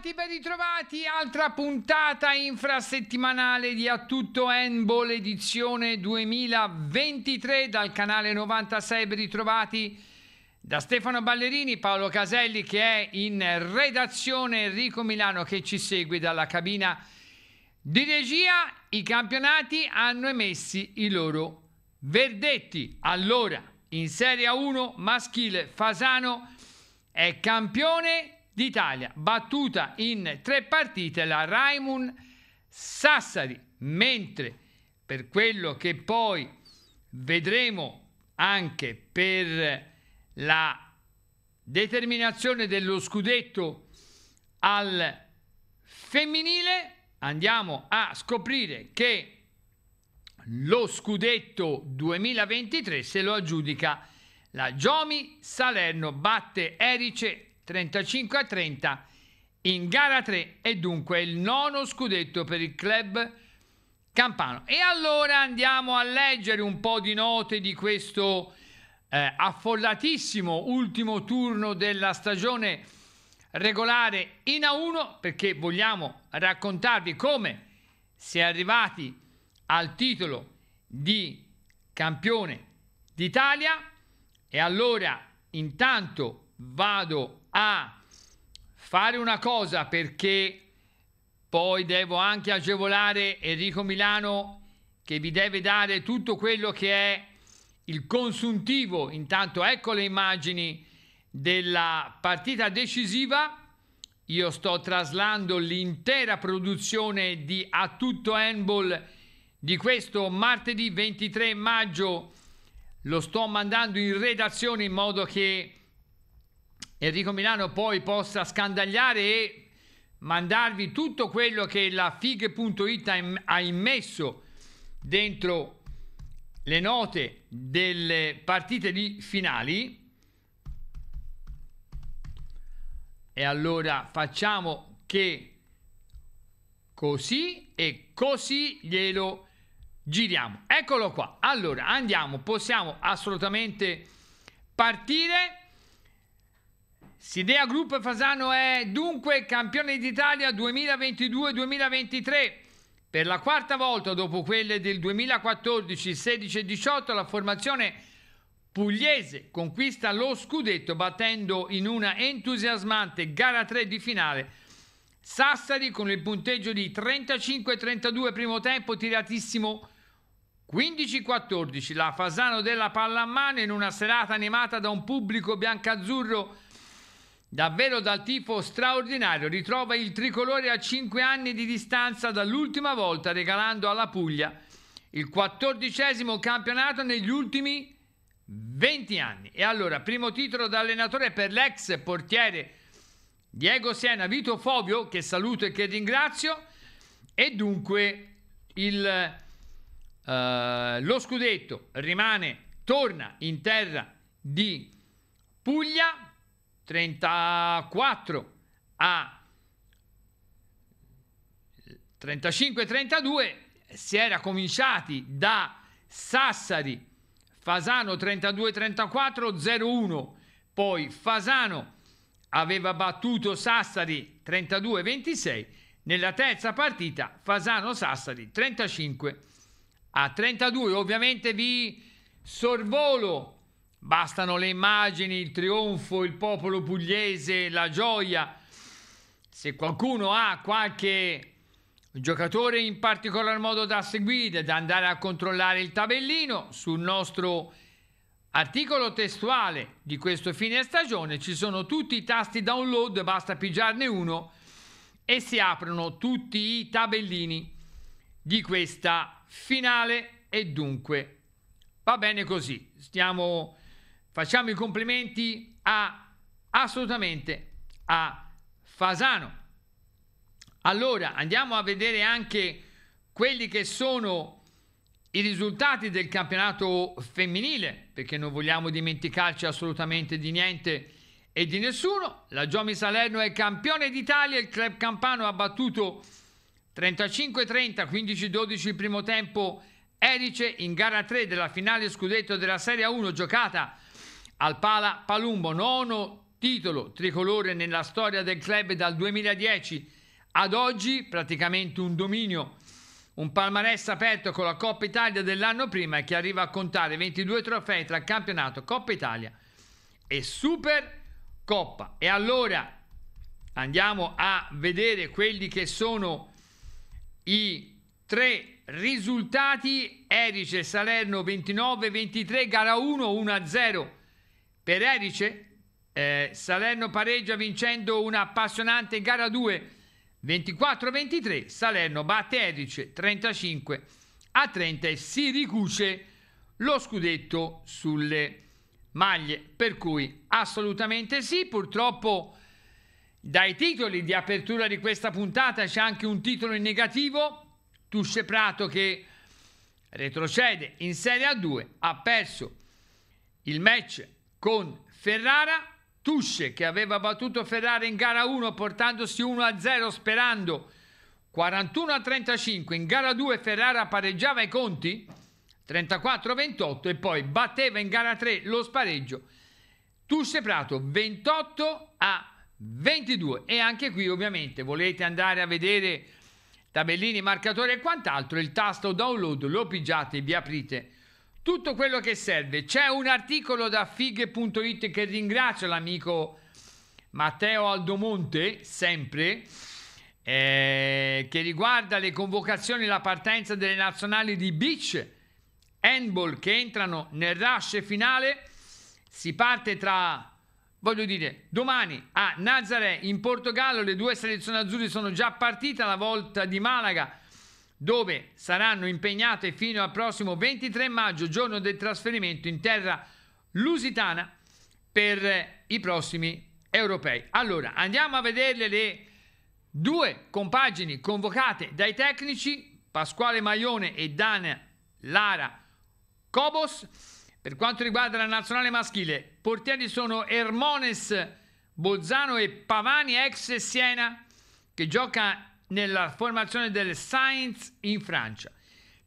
Bentrovati, ben ritrovati, altra puntata infrasettimanale di A Tutto Handball edizione 2023 dal canale 96, ben ritrovati da Stefano Ballerini, Paolo Caselli che è in redazione, Enrico Milano che ci segue dalla cabina di regia. I campionati hanno emessi i loro verdetti. Allora, in Serie 1 maschile Fasano è campione d'Italia, battuta in tre partite la Raimund Sassari, mentre per quello che poi vedremo anche per la determinazione dello scudetto al femminile, andiamo a scoprire che lo scudetto 2023 se lo aggiudica la Giomi Salerno batte Erice 35 a 30 in gara 3 e dunque il nono scudetto per il club campano. E allora andiamo a leggere un po' di note di questo eh, affollatissimo ultimo turno della stagione regolare in A1 perché vogliamo raccontarvi come si è arrivati al titolo di campione d'Italia e allora intanto vado a fare una cosa perché poi devo anche agevolare Enrico Milano che vi deve dare tutto quello che è il consuntivo. Intanto ecco le immagini della partita decisiva. Io sto traslando l'intera produzione di A Tutto Handball di questo martedì 23 maggio. Lo sto mandando in redazione in modo che Enrico Milano poi possa scandagliare e mandarvi tutto quello che la fig.it ha immesso dentro le note delle partite di finali e allora facciamo che così e così glielo giriamo eccolo qua allora andiamo possiamo assolutamente partire Sidea Group Fasano è dunque campione d'Italia 2022-2023. Per la quarta volta dopo quelle del 2014, 16 e 18, la formazione pugliese conquista lo scudetto battendo in una entusiasmante gara 3 di finale Sassari con il punteggio di 35-32 primo tempo tiratissimo 15-14. La Fasano della pallamano in una serata animata da un pubblico biancazzurro Davvero dal tifo straordinario ritrova il tricolore a 5 anni di distanza dall'ultima volta regalando alla Puglia il quattordicesimo campionato negli ultimi 20 anni. E allora, primo titolo da allenatore per l'ex portiere Diego Siena, Vito Fobio, che saluto e che ringrazio, e dunque il, uh, lo scudetto rimane, torna in terra di Puglia 34 a 35-32 si era cominciati da Sassari, Fasano 32-34, 0-1, poi Fasano aveva battuto Sassari 32-26, nella terza partita Fasano-Sassari 35 a 32, ovviamente vi sorvolo Bastano le immagini, il trionfo, il popolo pugliese, la gioia. Se qualcuno ha qualche giocatore in particolar modo da seguire, da andare a controllare il tabellino, sul nostro articolo testuale di questo fine stagione ci sono tutti i tasti download, basta pigiarne uno e si aprono tutti i tabellini di questa finale e dunque va bene così. Stiamo facciamo i complimenti a assolutamente a Fasano. Allora andiamo a vedere anche quelli che sono i risultati del campionato femminile, perché non vogliamo dimenticarci assolutamente di niente e di nessuno. La Giomi Salerno è campione d'Italia, il club campano ha battuto 35-30, 15-12 il primo tempo Erice in gara 3 della finale scudetto della Serie 1 giocata a al Pala Palumbo, nono titolo tricolore nella storia del club dal 2010 ad oggi, praticamente un dominio, un palmarès aperto con la Coppa Italia dell'anno prima che arriva a contare 22 trofei tra campionato, Coppa Italia e Super Coppa. E allora andiamo a vedere quelli che sono i tre risultati Erice Salerno 29-23 gara 1 1-0 per Erice, eh, Salerno pareggia vincendo appassionante gara 2, 24-23. Salerno batte Erice 35 a 30 e si ricuce lo scudetto sulle maglie. Per cui assolutamente sì, purtroppo dai titoli di apertura di questa puntata c'è anche un titolo in negativo. Tusce Prato che retrocede in Serie A2 ha perso il match con Ferrara, Tusce che aveva battuto Ferrara in gara 1 portandosi 1-0 sperando 41-35, in gara 2 Ferrara pareggiava i conti 34-28 e poi batteva in gara 3 lo spareggio Tusce Prato 28 a 22 e anche qui ovviamente volete andare a vedere tabellini, marcatori e quant'altro il tasto download lo pigiate e vi aprite tutto quello che serve. C'è un articolo da fighe.it che ringrazio l'amico Matteo Aldomonte, sempre, eh, che riguarda le convocazioni e la partenza delle nazionali di beach handball che entrano nel rush finale. Si parte tra, voglio dire, domani a Nazaré in Portogallo. Le due selezioni azzurre sono già partite alla volta di Malaga dove saranno impegnate fino al prossimo 23 maggio, giorno del trasferimento in terra lusitana per i prossimi europei. Allora, andiamo a vederle le due compagini convocate dai tecnici Pasquale Maione e Dan Lara Cobos. Per quanto riguarda la nazionale maschile, portieri sono Hermones Bolzano e Pavani ex Siena che gioca nella formazione del Sainz in Francia.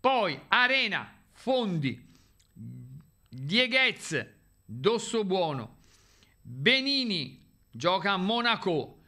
Poi Arena, Fondi, Dieguez, Dossobuono, Benini, gioca a Monaco,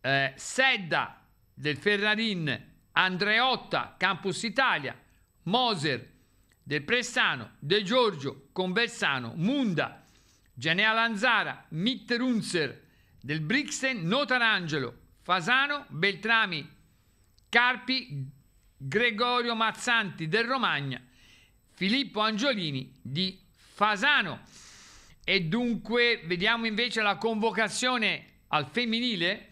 eh, Sedda del Ferrarin, Andreotta, Campus Italia, Moser del Pressano, De Giorgio, Conversano, Munda, Genea Lanzara, Mitterunzer del Brixen, Notarangelo, Fasano, Beltrami, Carpi, Gregorio Mazzanti del Romagna, Filippo Angiolini di Fasano. E dunque vediamo invece la convocazione al femminile.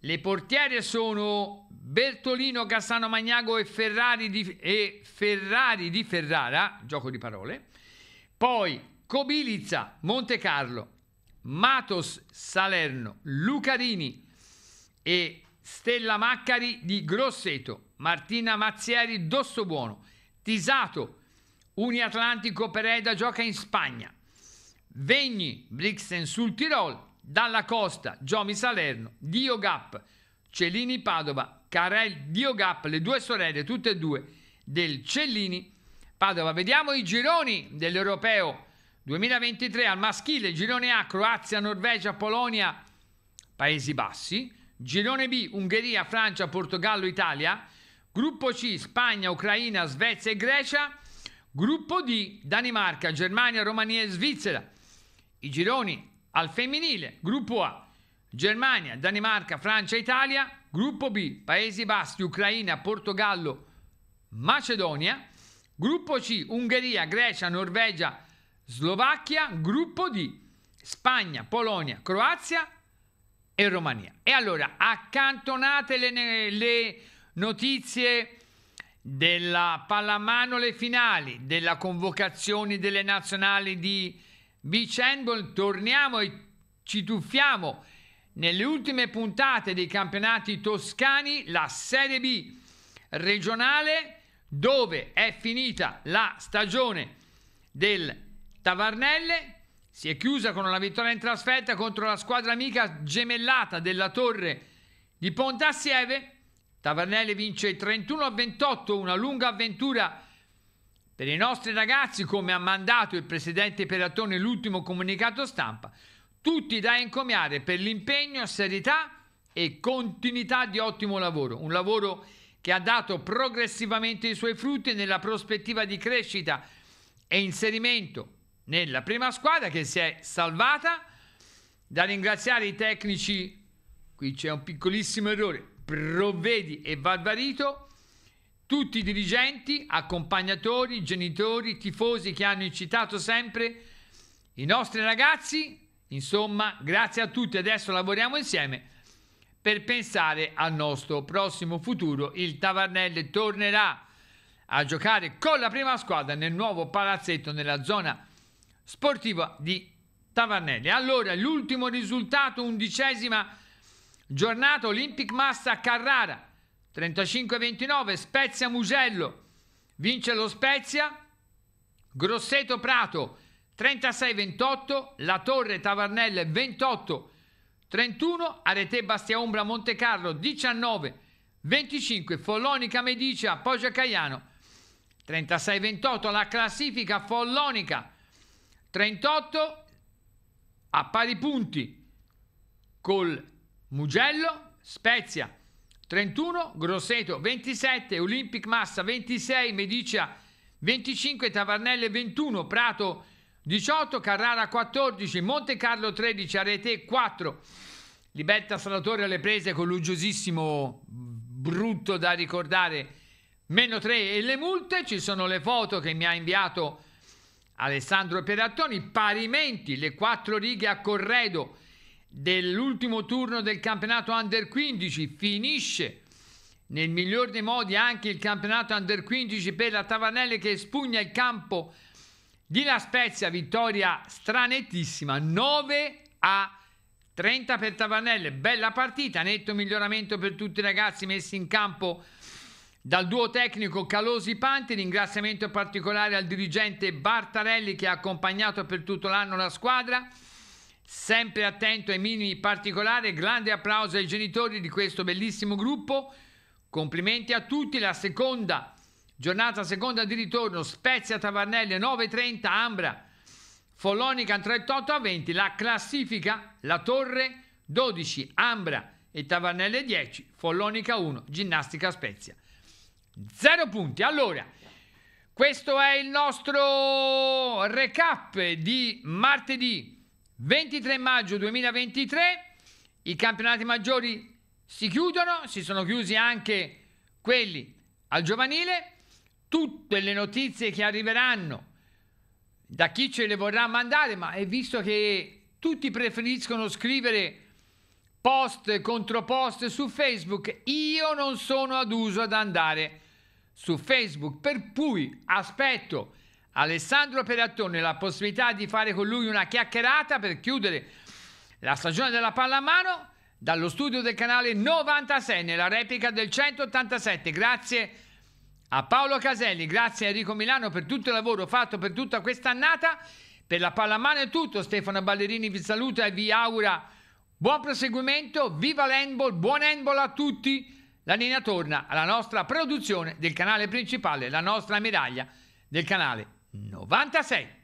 Le portiere sono Bertolino Cassano Magnago e Ferrari, di, e Ferrari di Ferrara, gioco di parole. Poi Cobilizza, Montecarlo, Matos Salerno, Lucarini, e Stella Maccari di Grosseto, Martina Mazzieri Buono, Tisato, Uniatlantico Pereda gioca in Spagna, Vegni, Brixen sul Tirol, Dalla Costa, Giomi Salerno, Dio Gap, Cellini Padova, Carel Dio Gap, le due sorelle, tutte e due del Cellini Padova. Vediamo i gironi dell'Europeo 2023 al maschile, girone A, Croazia, Norvegia, Polonia, Paesi Bassi, Girone B, Ungheria, Francia, Portogallo, Italia. Gruppo C, Spagna, Ucraina, Svezia e Grecia. Gruppo D, Danimarca, Germania, Romania e Svizzera. I gironi al femminile. Gruppo A, Germania, Danimarca, Francia, Italia. Gruppo B, Paesi Bassi, Ucraina, Portogallo, Macedonia. Gruppo C, Ungheria, Grecia, Norvegia, Slovacchia. Gruppo D, Spagna, Polonia, Croazia e Romania. E allora accantonate le, le notizie della pallamano le finali, della convocazione delle nazionali di beach handball, torniamo e ci tuffiamo nelle ultime puntate dei campionati toscani, la Serie B regionale, dove è finita la stagione del Tavarnelle si è chiusa con una vittoria in trasferta contro la squadra amica gemellata della Torre di Pontassieve. Tavernelli vince 31 a 28, una lunga avventura per i nostri ragazzi, come ha mandato il presidente Peratone nell'ultimo comunicato stampa. Tutti da encomiare per l'impegno, serietà e continuità di ottimo lavoro. Un lavoro che ha dato progressivamente i suoi frutti nella prospettiva di crescita e inserimento nella prima squadra che si è salvata. Da ringraziare i tecnici, qui c'è un piccolissimo errore, Provvedi e Valvarito, tutti i dirigenti, accompagnatori, genitori, tifosi che hanno incitato sempre i nostri ragazzi. Insomma, grazie a tutti, adesso lavoriamo insieme per pensare al nostro prossimo futuro. Il Tavarnelle tornerà a giocare con la prima squadra nel nuovo palazzetto nella zona sportiva di Tavarnelli. Allora, l'ultimo risultato, undicesima giornata, Olympic Massa Carrara, 35-29, Spezia Mugello, vince lo Spezia, Grosseto Prato, 36-28, La Torre Tavarnelle, 28 31, Arete Bastia Umbra Monte Carlo 19, 25, Follonica Medicia Poggia Caiano 36-28, la classifica Follonica 38 a pari punti col Mugello, Spezia 31, Grosseto 27, Olympic Massa 26, Medicia 25, Tavarnelle 21, Prato 18, Carrara 14, Monte Carlo 13, Arete 4. Liberta Salvatore alle prese con l'uggiosissimo brutto da ricordare meno 3 e le multe, ci sono le foto che mi ha inviato Alessandro Perattoni, parimenti le quattro righe a corredo dell'ultimo turno del campionato Under 15, finisce nel miglior dei modi anche il campionato Under 15 per la Tavanelli che spugna il campo di La Spezia, vittoria stranettissima, 9 a 30 per Tavanelle, bella partita, netto miglioramento per tutti i ragazzi messi in campo dal duo tecnico Calosi-Panti ringraziamento particolare al dirigente Bartarelli che ha accompagnato per tutto l'anno la squadra, sempre attento ai minimi particolari, grande applauso ai genitori di questo bellissimo gruppo, complimenti a tutti, la seconda giornata seconda di ritorno, Spezia Tavarnelle 9.30, Ambra, Follonica 38 a 20, la classifica, la Torre 12, Ambra e Tavarnelle 10, Follonica 1, Ginnastica Spezia. Zero punti. Allora, questo è il nostro recap di martedì 23 maggio 2023. I campionati maggiori si chiudono, si sono chiusi anche quelli al giovanile. Tutte le notizie che arriveranno da chi ce le vorrà mandare, ma è visto che tutti preferiscono scrivere post contro post su Facebook, io non sono ad uso ad andare su Facebook, per cui aspetto Alessandro Perattone la possibilità di fare con lui una chiacchierata per chiudere la stagione della pallamano dallo studio del canale 96 nella replica del 187. Grazie a Paolo Caselli, grazie a Enrico Milano per tutto il lavoro fatto per tutta quest'annata. Per la pallamano è tutto, Stefano Ballerini vi saluta e vi augura buon proseguimento, viva l'handball, buon handball a tutti! la linea torna alla nostra produzione del canale principale, la nostra medaglia del canale 96.